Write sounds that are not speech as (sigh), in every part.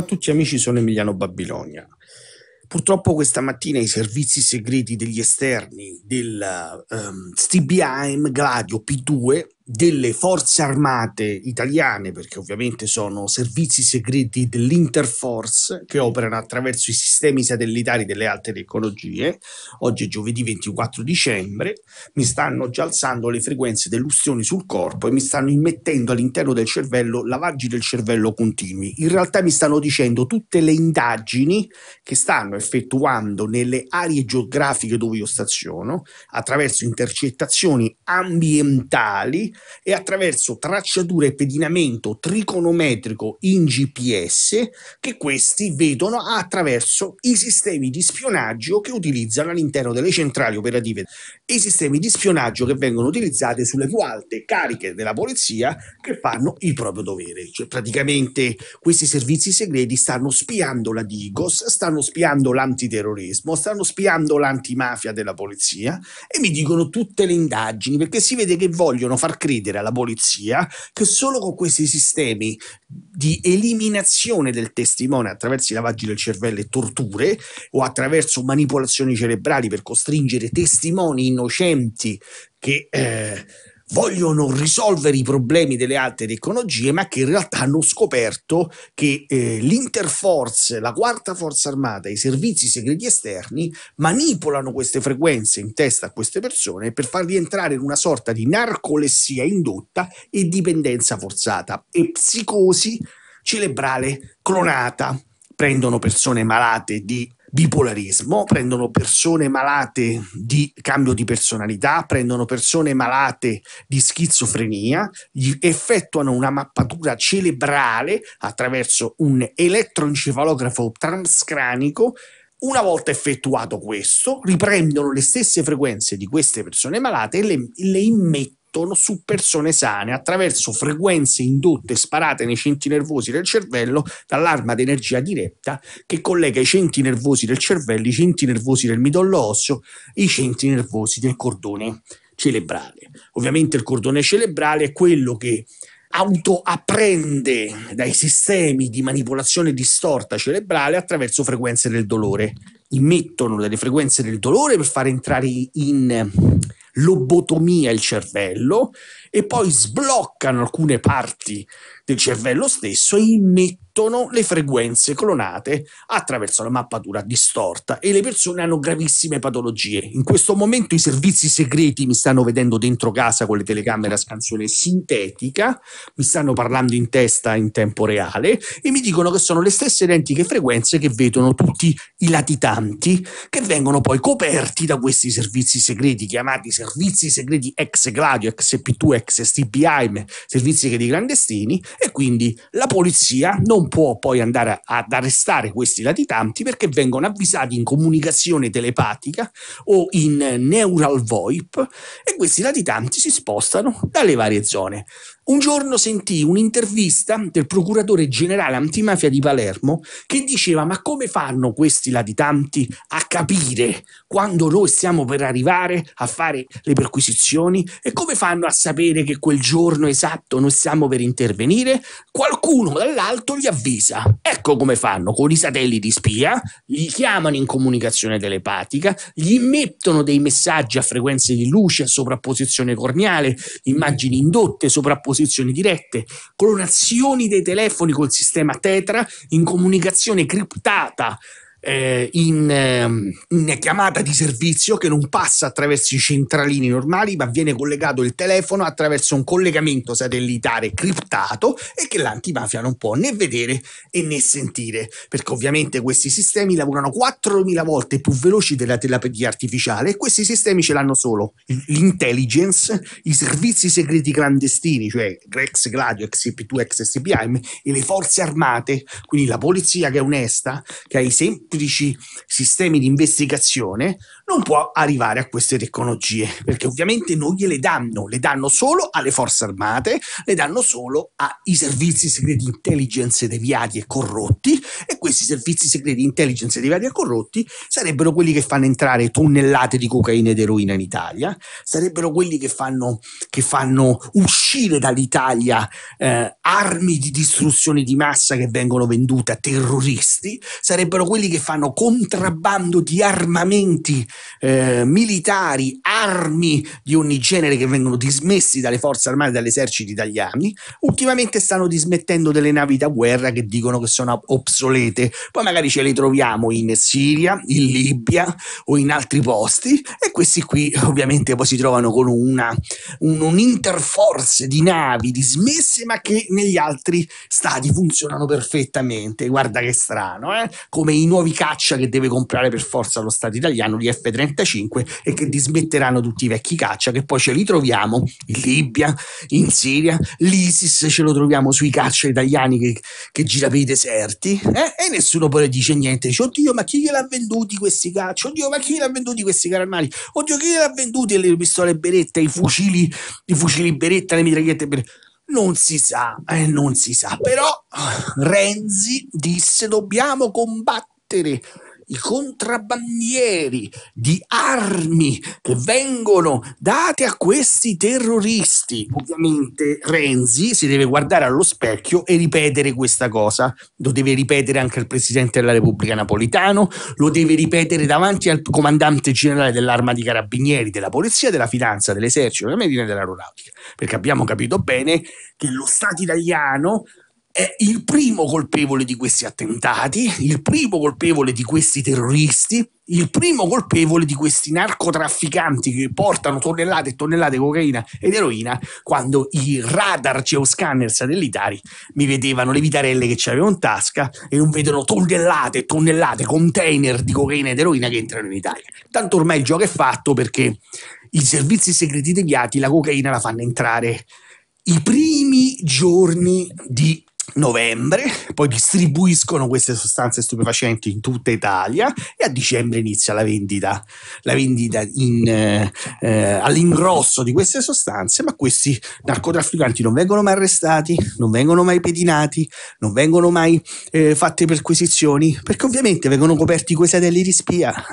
a tutti Amici sono Emiliano Babilonia. Purtroppo questa mattina i servizi segreti degli esterni del um, ehm, Stibieheim Gladio P2 delle forze armate italiane, perché ovviamente sono servizi segreti dell'Interforce che operano attraverso i sistemi satellitari delle alte tecnologie. Oggi è giovedì 24 dicembre, mi stanno già alzando le frequenze delusioni sul corpo e mi stanno immettendo all'interno del cervello lavaggi del cervello continui. In realtà mi stanno dicendo tutte le indagini che stanno effettuando nelle aree geografiche dove io staziono attraverso intercettazioni ambientali e attraverso tracciatura e pedinamento trigonometrico in GPS che questi vedono attraverso i sistemi di spionaggio che utilizzano all'interno delle centrali operative, i sistemi di spionaggio che vengono utilizzati sulle più alte cariche della polizia che fanno il proprio dovere. Cioè praticamente questi servizi segreti stanno spiando la Digos, stanno spiando l'antiterrorismo, stanno spiando l'antimafia della polizia e mi dicono tutte le indagini perché si vede che vogliono far credere alla polizia che solo con questi sistemi di eliminazione del testimone attraverso i lavaggi del cervello e torture o attraverso manipolazioni cerebrali per costringere testimoni innocenti che eh, vogliono risolvere i problemi delle alte tecnologie, ma che in realtà hanno scoperto che eh, l'Interforce, la quarta forza armata e i servizi segreti esterni manipolano queste frequenze in testa a queste persone per farli entrare in una sorta di narcolessia indotta e dipendenza forzata e psicosi cerebrale clonata. Prendono persone malate di bipolarismo, prendono persone malate di cambio di personalità, prendono persone malate di schizofrenia, gli effettuano una mappatura cerebrale attraverso un elettroencefalografo transcranico. Una volta effettuato questo, riprendono le stesse frequenze di queste persone malate e le, le immettono battono su persone sane attraverso frequenze indotte sparate nei centri nervosi del cervello dall'arma di energia diretta che collega i centri nervosi del cervello, i centri nervosi del midollo osseo, i centri nervosi del cordone cerebrale. Ovviamente il cordone cerebrale è quello che autoapprende dai sistemi di manipolazione distorta cerebrale attraverso frequenze del dolore. Immettono delle frequenze del dolore per far entrare in lobotomia il cervello e poi sbloccano alcune parti del cervello stesso e immettono emettono le frequenze clonate attraverso la mappatura distorta e le persone hanno gravissime patologie. In questo momento i servizi segreti mi stanno vedendo dentro casa con le telecamere a scansione sintetica, mi stanno parlando in testa in tempo reale e mi dicono che sono le stesse identiche frequenze che vedono tutti i latitanti che vengono poi coperti da questi servizi segreti chiamati servizi segreti ex Gladio, ex P2, ex STBI, servizi segreti clandestini e quindi la polizia non non può poi andare a, ad arrestare questi latitanti perché vengono avvisati in comunicazione telepatica o in neural VoIP e questi latitanti si spostano dalle varie zone. Un giorno sentì un'intervista del procuratore generale antimafia di Palermo che diceva ma come fanno questi latitanti a capire quando noi stiamo per arrivare a fare le perquisizioni e come fanno a sapere che quel giorno esatto noi stiamo per intervenire? Qualcuno dall'alto gli avvisa. Ecco come fanno con i satelliti spia, li chiamano in comunicazione telepatica, gli mettono dei messaggi a frequenze di luce, a sovrapposizione corneale, immagini indotte, sovrapposizione posizioni dirette, clonazioni dei telefoni col sistema Tetra in comunicazione criptata eh, in, ehm, in, chiamata di servizio che non passa attraverso i centralini normali, ma viene collegato il telefono attraverso un collegamento satellitare criptato e che l'antimafia non può né vedere né sentire, perché ovviamente questi sistemi lavorano 4.000 volte più veloci della telepatia artificiale e questi sistemi ce l'hanno solo l'intelligence, i servizi segreti clandestini, cioè Grex Gladio, xcp 2 XSPIM e le forze armate, quindi la polizia che è onesta, che ha i semplici molteplici sistemi di investigazione non può arrivare a queste tecnologie, perché ovviamente non gliele danno, le danno solo alle forze armate, le danno solo ai servizi segreti di intelligence deviati e corrotti, e questi servizi segreti di intelligence deviati e corrotti sarebbero quelli che fanno entrare tonnellate di cocaina ed eroina in Italia, sarebbero quelli che fanno, che fanno uscire dall'Italia eh, armi di distruzione di massa che vengono vendute a terroristi, sarebbero quelli che fanno contrabbando di armamenti eh, militari, armi di ogni genere che vengono dismessi dalle forze armate e dagli eserciti italiani. Ultimamente stanno dismettendo delle navi da guerra che dicono che sono obsolete, poi magari ce le troviamo in Siria, in Libia o in altri posti e questi qui ovviamente poi si trovano con una, un, un'interforce di navi dismesse ma che negli altri stati funzionano perfettamente. Guarda che strano, eh? come i nuovi caccia che deve comprare per forza lo Stato italiano, gli F l'F-35 e che dismetteranno tutti i vecchi caccia che poi ce li troviamo in Libia, in Siria, l'ISIS ce lo troviamo sui caccia italiani che, che gira per i deserti eh? e nessuno poi dice niente, dice oddio ma chi gliel'ha venduti questi caccia, oddio ma chi gliel'ha venduti questi cararmali, oddio chi gliel'ha venduti le pistole beretta, i fucili, i fucili beretta, le mitragliette beretta. Non si sa, eh, non si sa, però Renzi disse dobbiamo combattere i contrabbandieri di armi che vengono date a questi terroristi. Ovviamente Renzi si deve guardare allo specchio e ripetere questa cosa. Lo deve ripetere anche il Presidente della Repubblica Napolitano, lo deve ripetere davanti al Comandante Generale dell'Arma di Carabinieri, della Polizia, della Finanza, dell'Esercito, della Marina e dell'Aeronautica, perché abbiamo capito bene che lo Stato italiano è il primo colpevole di questi attentati, il primo colpevole di questi terroristi, il primo colpevole di questi narcotrafficanti che portano tonnellate e tonnellate di cocaina ed eroina quando i radar geoscanner satellitari mi vedevano le vitarelle che c'avevo in tasca e non vedono tonnellate e tonnellate, container di cocaina ed eroina che entrano in Italia. Tanto ormai il gioco è fatto perché i servizi segreti deviati la cocaina la fanno entrare i primi giorni di novembre, poi distribuiscono queste sostanze stupefacenti in tutta Italia e a dicembre inizia la vendita, la vendita in, eh, eh, all'ingrosso di queste sostanze, ma questi narcotrafficanti non vengono mai arrestati, non vengono mai pedinati, non vengono mai eh, fatte perquisizioni, perché ovviamente vengono coperti quei satelliti di spia. (laughs)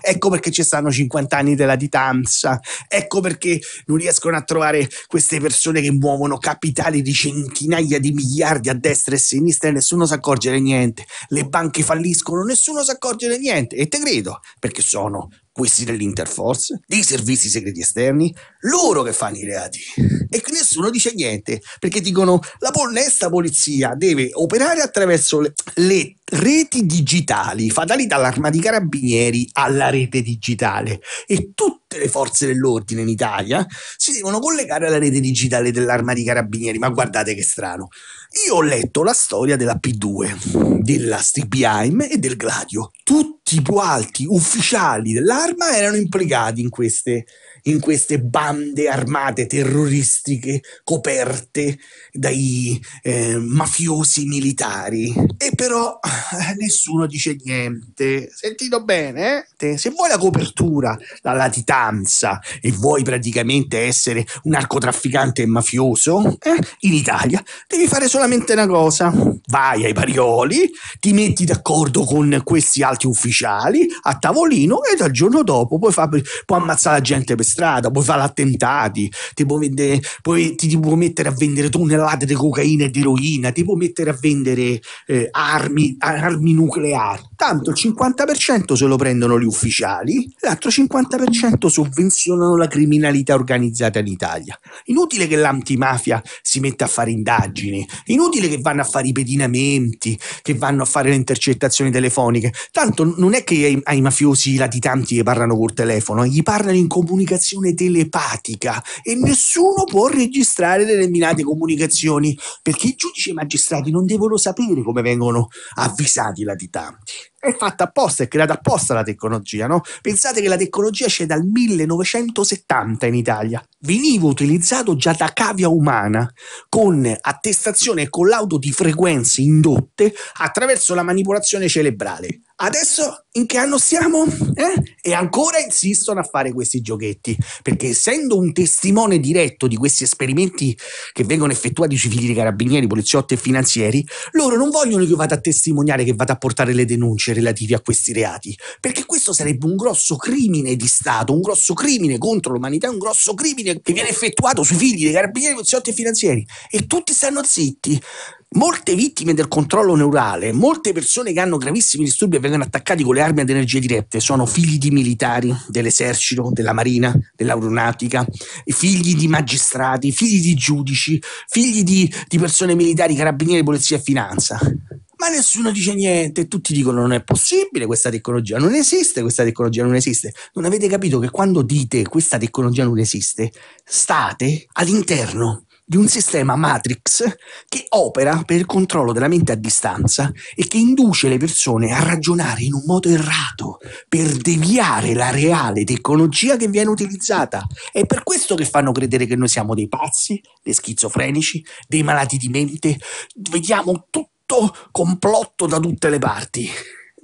ecco perché ci stanno 50 anni della ditanza, ecco perché non riescono a trovare queste persone che muovono capitali di centinaia di miliardi miliardi a destra e a sinistra e nessuno si accorge di niente. Le banche falliscono, nessuno si accorge di niente. E te credo, perché sono questi dell'Interforce, dei servizi segreti esterni, loro che fanno i reati. E nessuno dice niente, perché dicono la onesta polizia deve operare attraverso le, le reti digitali, fatali dall'arma di carabinieri alla rete digitale. E tutte le forze dell'ordine in Italia si devono collegare alla rete digitale dell'arma di carabinieri, ma guardate che strano. Io ho letto la storia della P2, della Stibheim e del Gladio. Tutti tipo alti ufficiali dell'arma erano implicati in queste, in queste bande armate terroristiche coperte dai eh, mafiosi militari. E però eh, nessuno dice niente. Sentito bene? Eh? Se vuoi la copertura, la latitanza e vuoi praticamente essere un narcotrafficante mafioso eh, in Italia, devi fare solamente una cosa. Vai ai parioli, ti metti d'accordo con questi alti ufficiali ufficiali a tavolino e dal giorno dopo puoi, fa, puoi ammazzare la gente per strada, puoi fare attentati, ti puoi, vendere, puoi, ti, ti puoi, mettere a vendere tonnellate di cocaina e di eroina, ti puoi mettere a vendere eh, armi, armi nucleari tanto il 50% se lo prendono gli ufficiali, l'altro 50% sovvenzionano la criminalità organizzata in Italia. Inutile che l'antimafia si metta a fare indagini, inutile che vanno a fare i pedinamenti, che vanno a fare le intercettazioni telefoniche, tanto non è che ai, ai mafiosi latitanti che parlano col telefono, gli parlano in comunicazione telepatica e nessuno può registrare determinate comunicazioni perché i giudici e i magistrati non devono sapere come vengono avvisati i latitanti è fatta apposta, è creata apposta la tecnologia, no? Pensate che la tecnologia c'è dal 1970 in Italia, veniva utilizzato già da cavia umana con attestazione e collaudo di frequenze indotte attraverso la manipolazione cerebrale. Adesso in che anno siamo? Eh? E ancora insistono a fare questi giochetti, perché essendo un testimone diretto di questi esperimenti che vengono effettuati sui figli di carabinieri, poliziotti e finanzieri, loro non vogliono che io vada a testimoniare, che vada a portare le denunce relative a questi reati, perché questo sarebbe un grosso crimine di Stato, un grosso crimine contro l'umanità, un grosso crimine che viene effettuato sui figli dei carabinieri, poliziotti e finanzieri e tutti stanno zitti. Molte vittime del controllo neurale, molte persone che hanno gravissimi disturbi e vengono attaccati con le armi ad energie dirette sono figli di militari, dell'esercito, della marina, dell'aeronautica, figli di magistrati, figli di giudici, figli di, di persone militari, carabinieri, polizia e finanza ma nessuno dice niente, tutti dicono non è possibile, questa tecnologia non esiste, questa tecnologia non esiste. Non avete capito che quando dite questa tecnologia non esiste, state all'interno di un sistema Matrix che opera per il controllo della mente a distanza e che induce le persone a ragionare in un modo errato per deviare la reale tecnologia che viene utilizzata. È per questo che fanno credere che noi siamo dei pazzi, dei schizofrenici, dei malati di mente. Vediamo tutto tutto complotto da tutte le parti.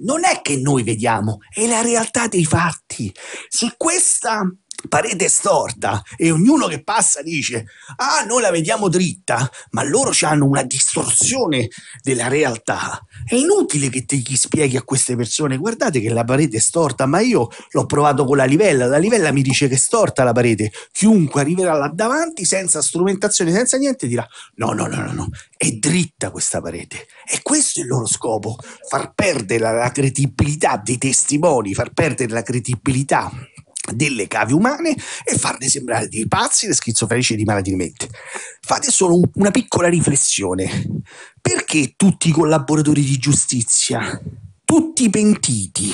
Non è che noi vediamo, è la realtà dei fatti. Su questa parete storta e ognuno che passa dice ah noi la vediamo dritta ma loro hanno una distorsione della realtà è inutile che te gli spieghi a queste persone guardate che la parete è storta ma io l'ho provato con la livella la livella mi dice che è storta la parete chiunque arriverà là davanti senza strumentazione senza niente dirà no no no no, no. è dritta questa parete e questo è il loro scopo far perdere la credibilità dei testimoni far perdere la credibilità delle cavi umane e farle sembrare dei pazzi, dei schizofrenici e dei malati di mente. Fate solo un, una piccola riflessione. Perché tutti i collaboratori di giustizia, tutti i pentiti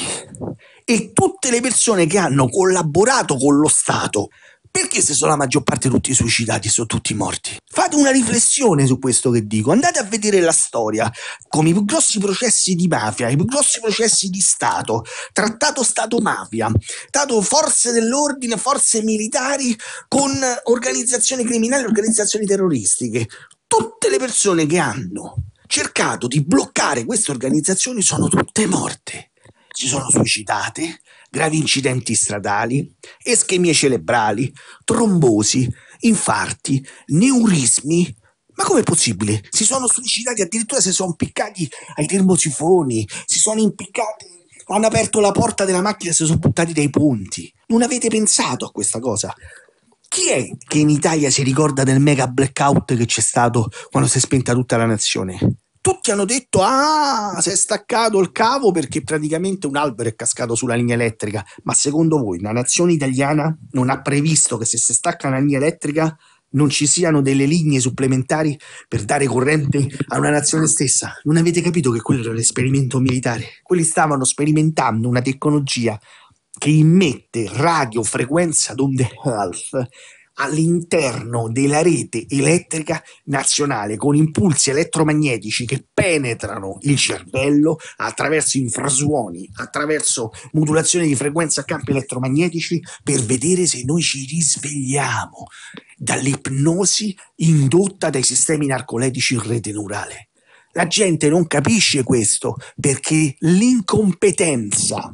e tutte le persone che hanno collaborato con lo Stato perché se sono la maggior parte tutti suicidati, sono tutti morti? Fate una riflessione su questo che dico, andate a vedere la storia, come i più grossi processi di mafia, i più grossi processi di Stato, trattato Stato-mafia, trattato forze dell'ordine, forze militari con organizzazioni criminali, organizzazioni terroristiche. Tutte le persone che hanno cercato di bloccare queste organizzazioni sono tutte morte si sono suicidate, gravi incidenti stradali, ischemie cerebrali, trombosi, infarti, neurismi. Ma com'è possibile? Si sono suicidati, addirittura si sono piccati ai termosifoni, si sono impiccati, hanno aperto la porta della macchina e si sono buttati dai ponti. Non avete pensato a questa cosa? Chi è che in Italia si ricorda del mega blackout che c'è stato quando si è spenta tutta la nazione? tutti hanno detto ah si è staccato il cavo perché praticamente un albero è cascato sulla linea elettrica ma secondo voi la nazione italiana non ha previsto che se si stacca una linea elettrica non ci siano delle linee supplementari per dare corrente a una nazione stessa non avete capito che quello era l'esperimento militare quelli stavano sperimentando una tecnologia che immette radiofrequenza d'onde health all'interno della rete elettrica nazionale con impulsi elettromagnetici che penetrano il cervello attraverso infrasuoni, attraverso modulazioni di frequenza a campi elettromagnetici per vedere se noi ci risvegliamo dall'ipnosi indotta dai sistemi narcoletici in rete neurale. La gente non capisce questo perché l'incompetenza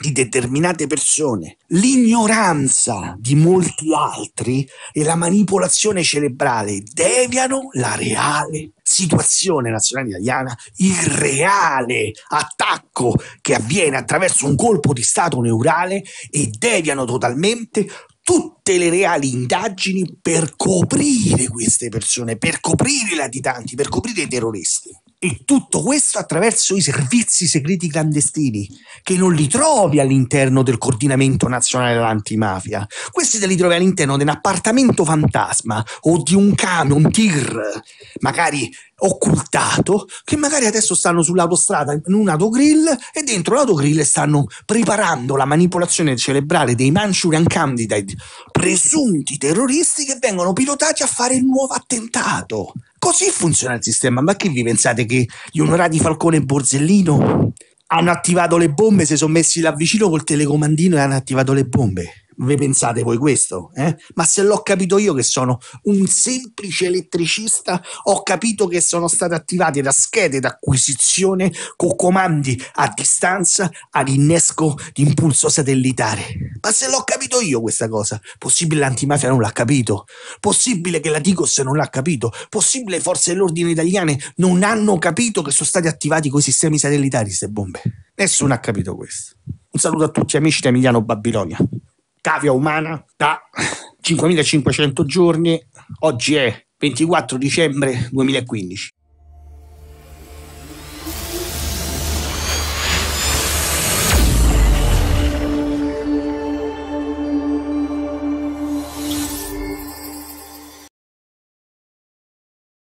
di determinate persone, l'ignoranza di molti altri e la manipolazione cerebrale deviano la reale situazione nazionale italiana, il reale attacco che avviene attraverso un colpo di stato neurale e deviano totalmente tutte le reali indagini per coprire queste persone, per coprire i latitanti, per coprire i terroristi. E tutto questo attraverso i servizi segreti clandestini, che non li trovi all'interno del coordinamento nazionale dell'antimafia. Questi te li trovi all'interno di un appartamento fantasma o di un camion, tir, magari occultato, che magari adesso stanno sull'autostrada in un autogrill e dentro l'autogrill stanno preparando la manipolazione cerebrale dei Manchurian Candidate, presunti terroristi che vengono pilotati a fare il nuovo attentato. Così funziona il sistema, ma che vi pensate che gli onorati Falcone e Borsellino hanno attivato le bombe, si sono messi là vicino col telecomandino e hanno attivato le bombe? ve pensate voi questo? Eh? Ma se l'ho capito io che sono un semplice elettricista, ho capito che sono state attivate da schede d'acquisizione con comandi a distanza ad innesco di impulso satellitare. Ma se l'ho capito io questa cosa? Possibile l'antimafia non l'ha capito? Possibile che la Digos non l'ha capito? Possibile le forze dell'ordine italiane non hanno capito che sono stati attivati quei sistemi satellitari, queste bombe? Nessuno ha capito questo. Un saluto a tutti amici di Emiliano Babilonia cavia umana da 5500 giorni, oggi è 24 dicembre 2015.